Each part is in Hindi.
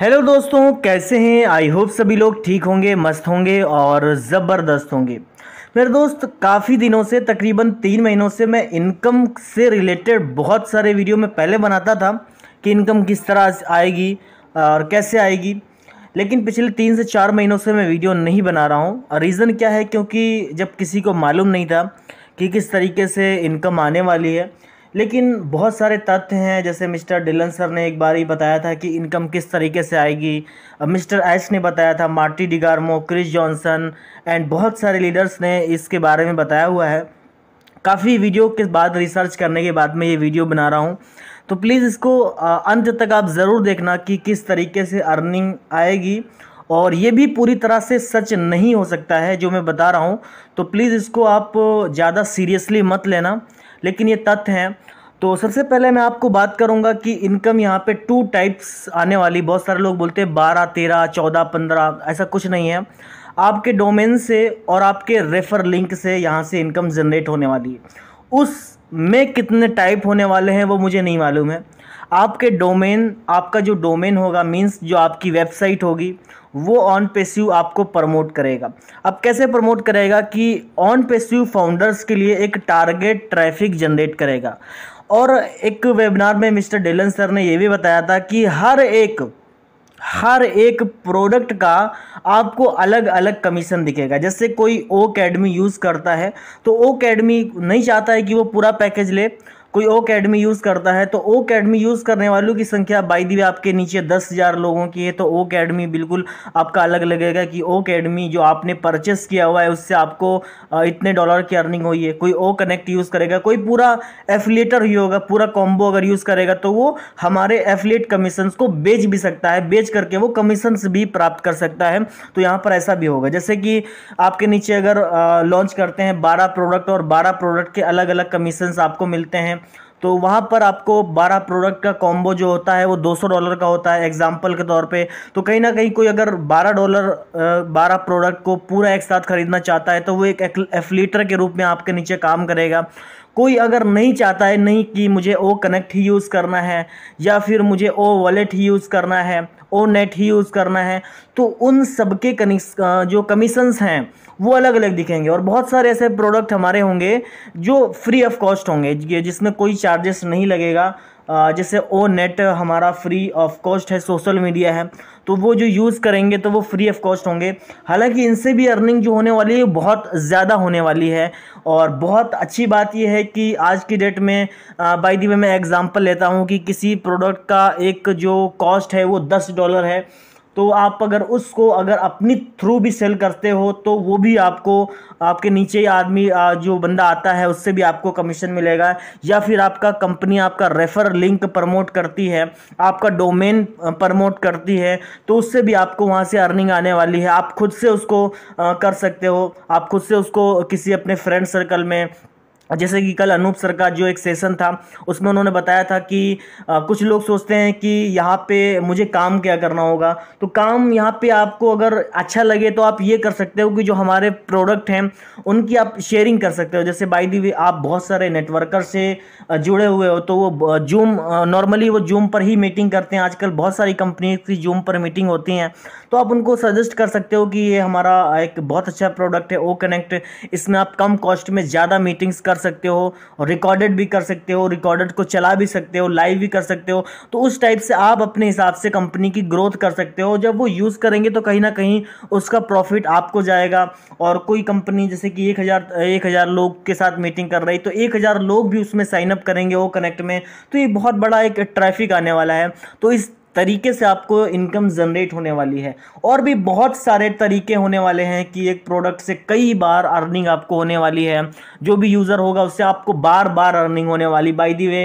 हेलो दोस्तों कैसे हैं आई होप सभी लोग ठीक होंगे मस्त होंगे और ज़बरदस्त होंगे मेरे दोस्त काफ़ी दिनों से तकरीबन तीन महीनों से मैं इनकम से रिलेटेड बहुत सारे वीडियो में पहले बनाता था कि इनकम किस तरह आएगी और कैसे आएगी लेकिन पिछले तीन से चार महीनों से मैं वीडियो नहीं बना रहा हूँ रीज़न क्या है क्योंकि जब किसी को मालूम नहीं था कि किस तरीके से इनकम आने वाली है लेकिन बहुत सारे तथ्य हैं जैसे मिस्टर डिलन सर ने एक बार ही बताया था कि इनकम किस तरीके से आएगी मिस्टर एच ने बताया था Marty DeGarmo Chris Johnson and बहुत सारे लीडर्स ने इसके बारे में बताया हुआ है काफ़ी वीडियो के बाद रिसर्च करने के बाद मैं ये वीडियो बना रहा हूँ तो प्लीज़ इसको अंत तक आप ज़रूर देखना कि किस तरीके से अर्निंग आएगी और ये भी पूरी तरह से सच नहीं हो सकता है जो मैं बता रहा हूँ तो प्लीज़ इसको आप ज़्यादा सीरियसली मत लेना लेकिन ये तथ्य हैं तो सबसे पहले मैं आपको बात करूंगा कि इनकम यहाँ पे टू टाइप्स आने वाली बहुत सारे लोग बोलते हैं बारह तेरह चौदह पंद्रह ऐसा कुछ नहीं है आपके डोमेन से और आपके रेफर लिंक से यहाँ से इनकम जनरेट होने वाली है उस में कितने टाइप होने वाले हैं वो मुझे नहीं मालूम है आपके डोमेन आपका जो डोमेन होगा मींस जो आपकी वेबसाइट होगी वो ऑन पेस्यू आपको प्रमोट करेगा अब कैसे प्रमोट करेगा कि ऑन पेस्यू फाउंडर्स के लिए एक टारगेट ट्रैफिक जनरेट करेगा और एक वेबिनार में मिस्टर डेलन सर ने यह भी बताया था कि हर एक हर एक प्रोडक्ट का आपको अलग अलग कमीशन दिखेगा जैसे कोई ओ अकेडमी यूज़ करता है तो ओ अकेडमी नहीं चाहता है कि वो पूरा पैकेज ले कोई ओ अकेडमी यूज़ करता है तो ओ अकेडमी यूज़ करने वालों की संख्या बाई दी आपके नीचे दस हज़ार लोगों की है तो ओ अकेडमी बिल्कुल आपका अलग लगेगा कि ओ अकेडमी जो आपने परचेस किया हुआ है उससे आपको इतने डॉलर की अर्निंग हुई है कोई ओ कनेक्ट यूज़ करेगा कोई पूरा एफिलेटर ही होगा पूरा कॉम्बो अगर यूज़ करेगा तो वो हमारे एफिलेट कमीशन को बेच भी सकता है बेच करके वो कमीशन भी प्राप्त कर सकता है तो यहाँ पर ऐसा भी होगा जैसे कि आपके नीचे अगर लॉन्च करते हैं बारह प्रोडक्ट और बारह प्रोडक्ट के अलग अलग कमीशन आपको मिलते हैं तो वहाँ पर आपको 12 प्रोडक्ट का कॉम्बो जो होता है वो 200 डॉलर का होता है एग्जाम्पल के तौर पे तो कहीं ना कहीं कोई अगर 12 डॉलर 12 प्रोडक्ट को पूरा एक साथ ख़रीदना चाहता है तो वो एक एफलीटर के रूप में आपके नीचे काम करेगा कोई अगर नहीं चाहता है नहीं कि मुझे ओ कनेक्ट ही यूज़ करना है या फिर मुझे ओ वॉलेट ही यूज़ करना है ओ नेट ही यूज़ करना है तो उन सब के कनिक्स जो कमीशंस हैं वो अलग अलग दिखेंगे और बहुत सारे ऐसे प्रोडक्ट हमारे होंगे जो फ्री ऑफ कॉस्ट होंगे जिसमें कोई चार्जेस नहीं लगेगा जैसे ओ नेट हमारा फ्री ऑफ कॉस्ट है सोशल मीडिया है तो वो जो यूज़ करेंगे तो वो फ्री ऑफ कॉस्ट होंगे हालांकि इनसे भी अर्निंग जो होने वाली है बहुत ज़्यादा होने वाली है और बहुत अच्छी बात यह है कि आज की डेट में बाई दी वे मैं एग्ज़ाम्पल लेता हूँ कि किसी प्रोडक्ट का एक जो कॉस्ट है वो दस डॉलर है तो आप अगर उसको अगर अपनी थ्रू भी सेल करते हो तो वो भी आपको आपके नीचे आदमी जो बंदा आता है उससे भी आपको कमीशन मिलेगा या फिर आपका कंपनी आपका रेफर लिंक प्रमोट करती है आपका डोमेन प्रमोट करती है तो उससे भी आपको वहाँ से अर्निंग आने वाली है आप खुद से उसको कर सकते हो आप खुद से उसको किसी अपने फ्रेंड सर्कल में जैसे कि कल अनूप सर का जो एक सेशन था उसमें उन्होंने बताया था कि आ, कुछ लोग सोचते हैं कि यहाँ पे मुझे काम क्या करना होगा तो काम यहाँ पे आपको अगर अच्छा लगे तो आप ये कर सकते हो कि जो हमारे प्रोडक्ट हैं उनकी आप शेयरिंग कर सकते हो जैसे बाई दी आप बहुत सारे नेटवर्कर से जुड़े हुए हो तो वो जूम नॉर्मली वो जूम पर ही मीटिंग करते हैं आजकल बहुत सारी कंपनी की जूम पर मीटिंग होती हैं तो आप उनको सजेस्ट कर सकते हो कि ये हमारा एक बहुत अच्छा प्रोडक्ट है ओ कनेक्ट इसमें आप कम कॉस्ट में ज़्यादा मीटिंग्स कर कर सकते हो और रिकॉर्डेड भी कर सकते हो रिकॉर्डेड को चला भी सकते हो लाइव भी कर सकते हो तो उस टाइप से आप अपने हिसाब से कंपनी की ग्रोथ कर सकते हो जब वो यूज़ करेंगे तो कहीं ना कहीं उसका प्रॉफिट आपको जाएगा और कोई कंपनी जैसे कि एक हज़ार एक हज़ार लोग के साथ मीटिंग कर रही तो एक हज़ार लोग भी उसमें साइनअप करेंगे वो कनेक्ट में तो ये बहुत बड़ा एक ट्रैफिक आने वाला है तो इस तरीके से आपको इनकम जनरेट होने वाली है और भी बहुत सारे तरीके होने वाले हैं कि एक प्रोडक्ट से कई बार अर्निंग आपको होने वाली है जो भी यूज़र होगा उससे आपको बार बार अर्निंग होने वाली बाई दी वे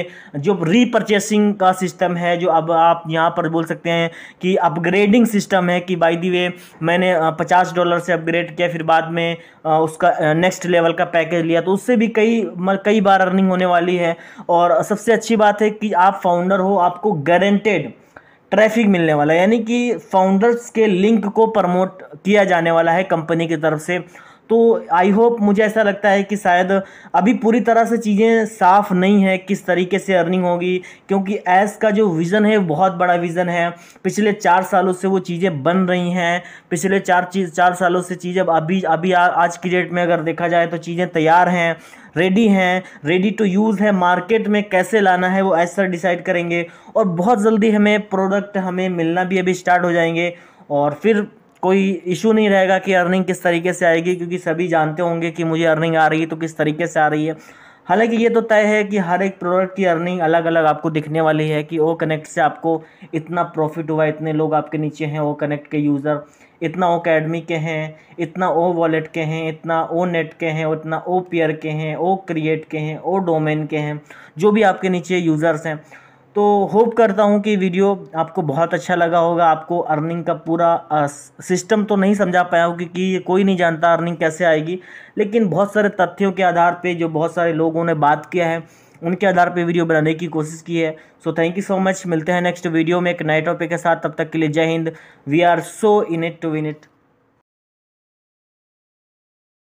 जो रीपरचेसिंग का सिस्टम है जो अब आप यहाँ पर बोल सकते हैं कि अपग्रेडिंग सिस्टम है कि बाई दी वे मैंने पचास डॉलर से अपग्रेड किया फिर बाद में उसका नेक्स्ट लेवल का पैकेज लिया तो उससे भी कई कई बार अर्निंग होने वाली है और सबसे अच्छी बात है कि आप फाउंडर हो आपको गारंटेड ट्रैफिक मिलने वाला है यानी कि फाउंडर्स के लिंक को प्रमोट किया जाने वाला है कंपनी की तरफ से तो आई होप मुझे ऐसा लगता है कि शायद अभी पूरी तरह से चीज़ें साफ़ नहीं है किस तरीके से अर्निंग होगी क्योंकि एस का जो विज़न है बहुत बड़ा विज़न है पिछले चार सालों से वो चीज़ें बन रही हैं पिछले चार चीज चार सालों से चीज़ें अभी अभी आ, आज की डेट में अगर देखा जाए तो चीज़ें तैयार हैं रेडी हैं रेडी टू यूज़ है मार्केट में कैसे लाना है वो ऐसा डिसाइड करेंगे और बहुत जल्दी हमें प्रोडक्ट हमें मिलना भी अभी स्टार्ट हो जाएंगे और फिर कोई इशू नहीं रहेगा कि अर्निंग किस तरीके से आएगी क्योंकि सभी जानते होंगे कि मुझे अर्निंग आ रही है तो किस तरीके से आ रही है हालांकि ये तो तय है कि हर एक प्रोडक्ट की अर्निंग अलग अलग आपको दिखने वाली है कि ओ कनेक्ट से आपको इतना प्रॉफिट हुआ इतने लोग आपके नीचे हैं ओ कनेक्ट के यूज़र इतना ओ अकेडमी के हैं इतना ओ वॉलेट के हैं इतना ओ नेट के हैं इतना ओ पेयर के हैं ओ क्रिएट के हैं ओ डोमेन के हैं जो भी आपके नीचे यूज़र्स हैं तो होप करता हूँ कि वीडियो आपको बहुत अच्छा लगा होगा आपको अर्निंग का पूरा सिस्टम तो नहीं समझा पाया हूँ क्योंकि ये कोई नहीं जानता अर्निंग कैसे आएगी लेकिन बहुत सारे तथ्यों के आधार पे जो बहुत सारे लोगों ने बात किया है उनके आधार पे वीडियो बनाने की कोशिश की है so thank you so much मिलते हैं नेक्स्ट वीडियो में एक नए टॉपिक के साथ तब तक के लिए जय हिंद we are so in it to win it